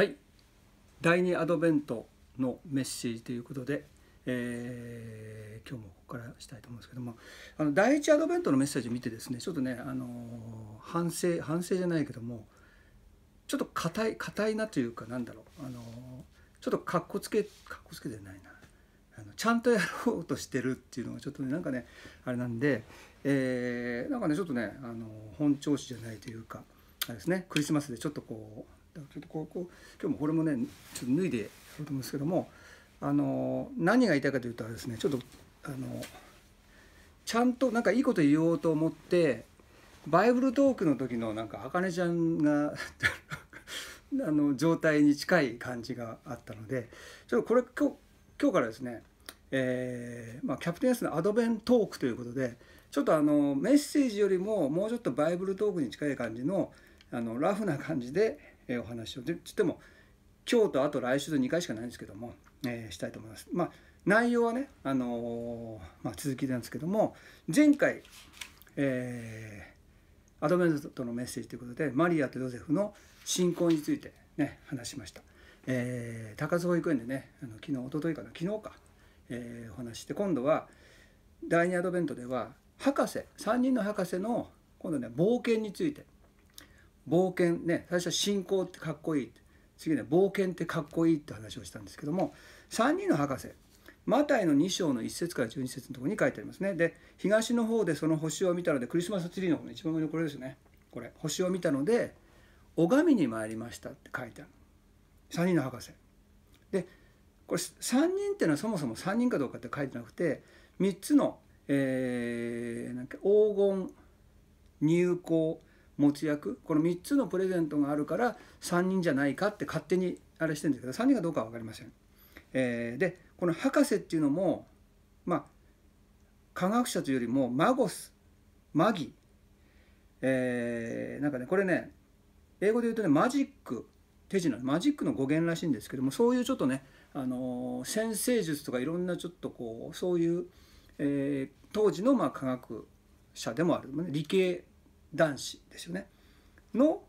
はい第2アドベントのメッセージということで、えー、今日もここからしたいと思うんですけどもあの第1アドベントのメッセージ見てですねちょっとね、あの反省反省じゃないけどもちょっと硬い硬いなというかなんだろう、あのちょっとかっこつけかっこつけてないなあのちゃんとやろうとしてるっていうのがちょっとねなんかねあれなんで、えー、なんかねちょっとね、あの本調子じゃないというかあれですねクリスマスでちょっとこうちょっとここ今日もこれもねちょっと脱いでやろうと思うんですけどもあの何が言いたいかというとですねちょっとあのちゃんとなんかいいこと言おうと思ってバイブルトークの時のなんかねちゃんが あの状態に近い感じがあったのでちょっとこれ今日今日からですね、えーまあ、キャプテン S のアドベントークということでちょっとあのメッセージよりももうちょっとバイブルトークに近い感じのあのラフな感じでえお話をでつっても今日とあと来週で2回しかないんですけども、えー、したいと思います。まあ、内容はね、あのー、まあ、続きなんですけども前回、えー、アドベントのメッセージということでマリアとヨゼフの信仰について、ね、話しました。えー、高津保育園でねあの昨日おとといかな昨日か、えー、お話して今度は第2アドベントでは博士3人の博士の今度ね冒険について冒険ね最初は信仰ってかっこいい次ね冒険ってかっこいいって話をしたんですけども3人の博士マタイの2章の1節から12節のところに書いてありますねで東の方でその星を見たのでクリスマスツリーの一番上のこれですねこれ星を見たので拝みに参りましたって書いてある3人の博士でこれ3人っていうのはそもそも3人かどうかって書いてなくて3つの、えー、なんか黄金入港持ち役この3つのプレゼントがあるから3人じゃないかって勝手にあれしてるんですけど3人がどうかは分かりません。えー、でこの博士っていうのもまあ科学者というよりもマゴスマギ、えー、なんかねこれね英語で言うとねマジック手品マジックの語源らしいんですけどもそういうちょっとね、あの先生術とかいろんなちょっとこうそういう、えー、当時のまあ科学者でもある、理系男子ですよねの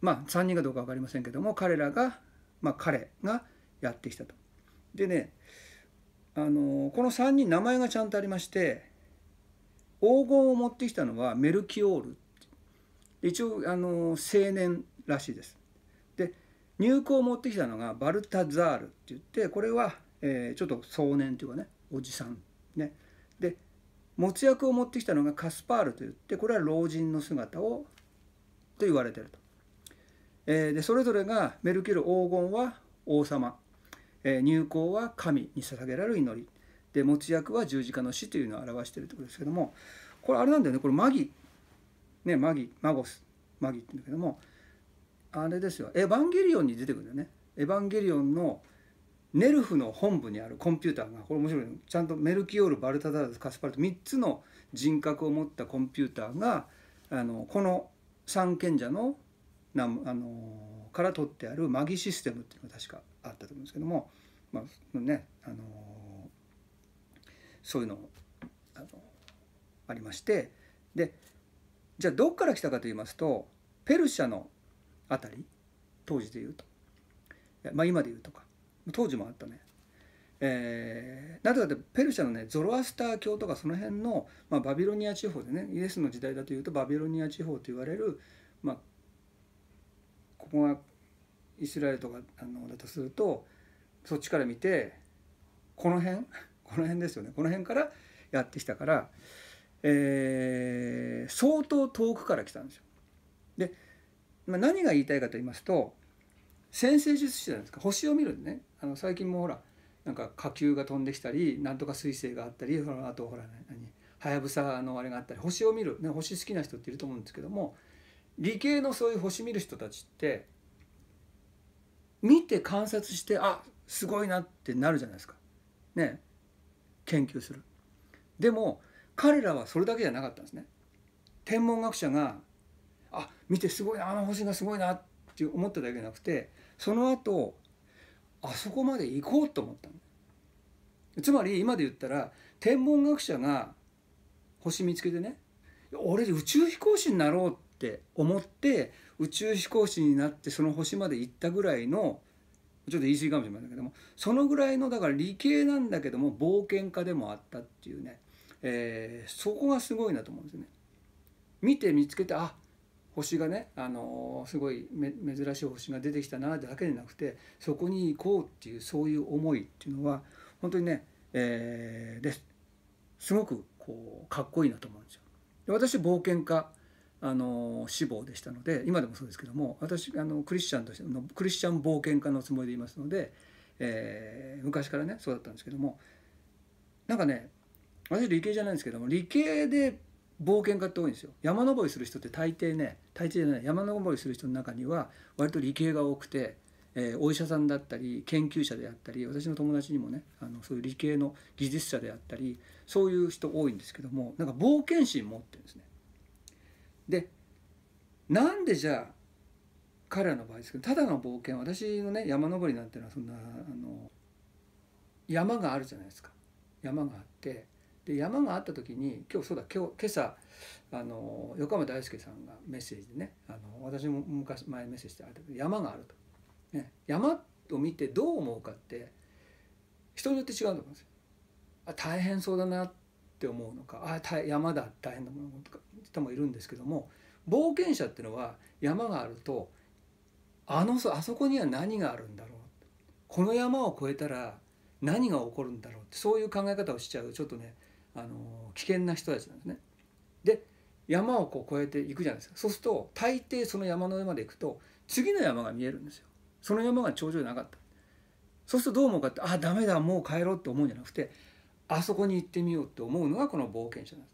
まあ3人かどうか分かりませんけども彼らがまあ彼がやってきたと。でねあのこの3人名前がちゃんとありまして黄金を持ってきたのはメルキオール一応あの青年らしいです。で入港を持ってきたのがバルタザールって言ってこれは、えー、ちょっと壮年というかねおじさんね。で持ち役を持ってきたのがカスパールといってこれは老人の姿をと言われてると。えー、でそれぞれがメルケル黄金は王様、えー、入皇は神に捧げられる祈りで持ち役は十字架の死というのを表しているところですけどもこれあれなんだよねこれマギねマギマゴスマギって言うんだけどもあれですよエヴァンゲリオンに出てくるんだよねエヴァンゲリオンのネルフの本部にあるコンピューターがこれ面白いちゃんとメルキオールバルタダルスカスパルト3つの人格を持ったコンピューターがあのこの三賢者のなあのから取ってあるマギシステムっていうのが確かあったと思うんですけども、まあね、あのそういうのあのありましてでじゃあどっから来たかと言いますとペルシャの辺り当時でいうと、まあ、今でいうとか当時もあったね。えー、なぜかってペルシャのねゾロアスター教とかその辺の、まあ、バビロニア地方でねイエスの時代だというとバビロニア地方と言われる、まあ、ここがイスラエルとかあのだとするとそっちから見てこの辺 この辺ですよねこの辺からやってきたから、えー、相当遠くから来たんですよ。で、まあ、何が言いたいかと言いますと先星術師じゃないですか星を見るねあの最近もほらなんか火球が飛んできたりなんとか彗星があったりあとほら何はやぶさのあれがあったり星を見る、ね、星好きな人っていると思うんですけども理系のそういう星見る人たちって見て観察してあすごいなってなるじゃないですか。ね研究する。でも彼らはそれだけじゃなかったんですね。天文学者が「あ見てすごいなあの星がすごいな」っって思っただけじゃなくてその後あそこまで行こうと思ったの。つまり今で言ったら天文学者が星見つけてね俺宇宙飛行士になろうって思って宇宙飛行士になってその星まで行ったぐらいのちょっと言い過ぎかもしれませんけどもそのぐらいのだから理系なんだけども冒険家でもあったっていうね、えー、そこがすごいなと思うんですよね。見て見つけてあ星がね、あのすごい珍しい星が出てきたなだけでなくてそこに行こうっていうそういう思いっていうのは本当にね、えー、ですごくこうかっこいいなと思うんですよ。で私冒険家あの志望でしたので今でもそうですけども私あのクリスチャンとしてのクリスチャン冒険家のつもりでいますので、えー、昔からねそうだったんですけどもなんかね私理系じゃないんですけども理系で冒険家って多いんですよ山登りする人って大抵ね大抵じゃない山登りする人の中には割と理系が多くて、えー、お医者さんだったり研究者であったり私の友達にもねあのそういう理系の技術者であったりそういう人多いんですけどもなんか冒険心持ってるんですね。でなんでじゃあ彼らの場合ですけどただの冒険私のね山登りなんていうのはそんなあの山があるじゃないですか山があってで山があった時に今日そうだ今日今朝あの横浜大輔さんがメッセージでねあの私も昔前メッセージであど山があると、ね、山を見てどう思うかって人によって違うと思うんですよ。あ大変そうだなって思うのかあ大山だ大変だものとか人もいるんですけども冒険者っていうのは山があるとあのあそこには何があるんだろうこの山を越えたら何が起こるんだろうってそういう考え方をしちゃうちょっとねあの危険な人たちなんですね。で山をこう越えていくじゃないですかそうすると大抵その山の上まで行くと次の山が見えるんですよその山が頂上じゃなかったそうするとどう思うかってあダメだもう帰ろうって思うんじゃなくてあそこに行ってみようって思うのがこの冒険者なんです。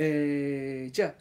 えー、じゃあ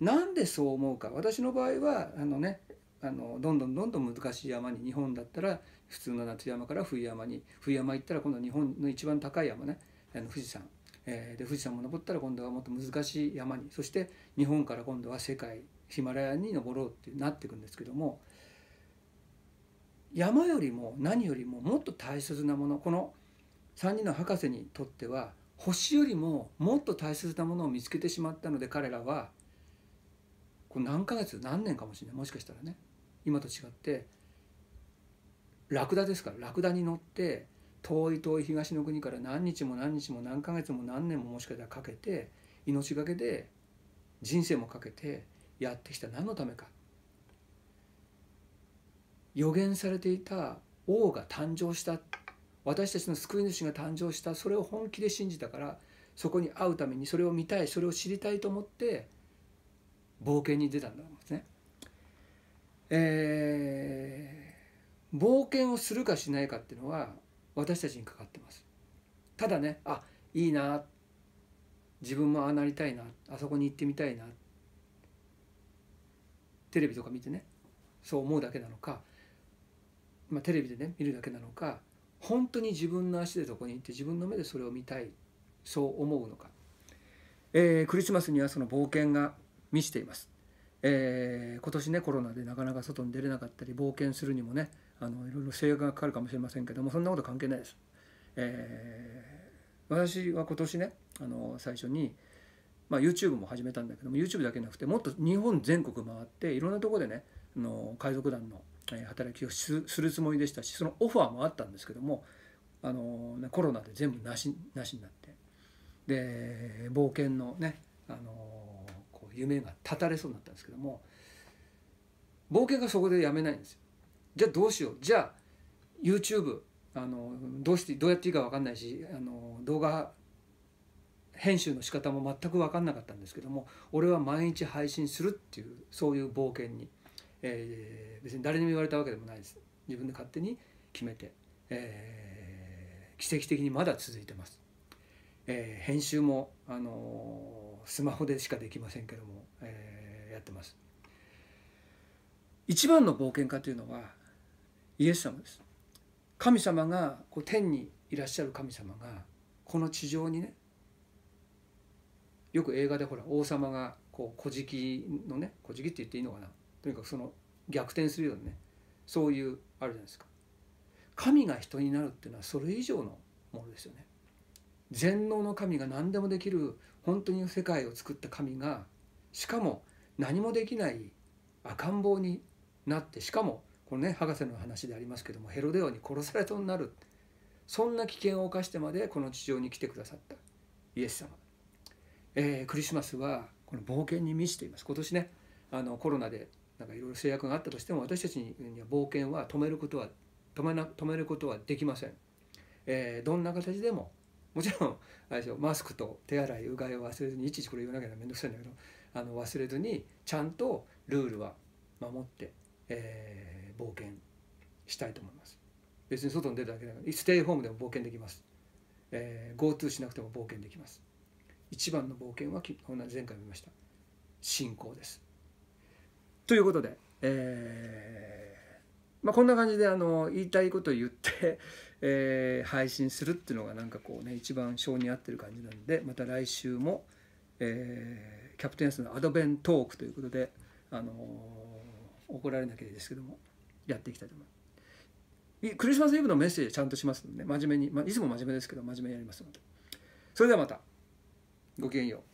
なんでそう思うか私の場合はあのねあのどんどんどんどん難しい山に日本だったら普通の夏山から冬山に冬山行ったら今度日本の一番高い山ねあの富士山、えー、で富士山も登ったら今度はもっと難しい山にそして日本から今度は世界ヒマラヤに登ろうってなっていくんですけども山よりも何よりももっと大切なものこの3人の博士にとっては星よりももっと大切なものを見つけてしまったので彼らはこ何ヶ月何年かもしれないもしかしたらね今と違ってラクダですからラクダに乗って遠い遠い東の国から何日も何日も何ヶ月も何年ももしかしたらかけて命がけで人生もかけてやってきた何のためか予言されていた王が誕生した私たちの救い主が誕生したそれを本気で信じたからそこに会うためにそれを見たいそれを知りたいと思って冒険に出たんだと思うんですね。えー、冒険をするかしないかっていうのは私たちにかかってますただねあいいな自分もああなりたいなあそこに行ってみたいなテレビとか見てねそう思うだけなのか、まあ、テレビでね見るだけなのか本当に自分の足でそこに行って自分の目でそれを見たいそう思うのか、えー、クリスマスにはその冒険が満ちています、えー、今年ねコロナでなかなか外に出れなかったり冒険するにもねあのいろいろ制約がかかるかもしれませんけどもそんなこと関係ないです。えー、私は今年ねあの最初に、まあ、YouTube も始めたんだけども YouTube だけじゃなくてもっと日本全国回っていろんなとこでねあの海賊団の働きをするつもりでしたしそのオファーもあったんですけどもあのコロナで全部なしなしになってで冒険のねあのこう夢が絶たれそうになったんですけども冒険がそこでやめないんですよ。じゃあどうしようじゃあ YouTube あのどうしてどうやっていいか分かんないしあの動画編集の仕方も全く分かんなかったんですけども俺は毎日配信するっていうそういう冒険に、えー、別に誰にも言われたわけでもないです自分で勝手に決めて、えー、奇跡的にまだ続いてます、えー、編集も、あのー、スマホでしかできませんけども、えー、やってます一番の冒険家というのはイエス様です神様がこう天にいらっしゃる神様がこの地上にねよく映画でほら王様がこう小敷のね小敷って言っていいのかなとにかくその逆転するようなねそういうあるじゃないですか神が人になるっていうのはそれ以上のものですよね全能の神が何でもできる本当に世界を作った神がしかも何もできない赤ん坊になってしかもこのね博士の話でありますけどもヘロデ王に殺されそうになるそんな危険を冒してまでこの地上に来てくださったイエス様、えー、クリスマスはこの冒険に満ちています今年ねあのコロナでなんかいろいろ制約があったとしても私たちには冒険は止めることは止めな止めることはできません、えー、どんな形でももちろんあれでしょマスクと手洗いうがいを忘れずにいちいちこれ言わなきゃ面倒くさいんだけどあの忘れずにちゃんとルールは守って、えー冒険したいと思います別に外に出るだけだからステイホームでも冒険できます、えー、GoTo しなくても冒険できます一番の冒険は前回見ました信仰ですということで、えー、まあ、こんな感じであの言いたいことを言ってえー、配信するっていうのがなんかこうね一番性に合ってる感じなんでまた来週も、えー、キャプテンスのアドベントークということで、あのー、怒られなきゃいいですけどもやっていきたいと思いますクリスマスイブのメッセージちゃんとしますので、ね、真面目に、まあ、いつも真面目ですけど真面目にやりますのでそれではまたごきげんよう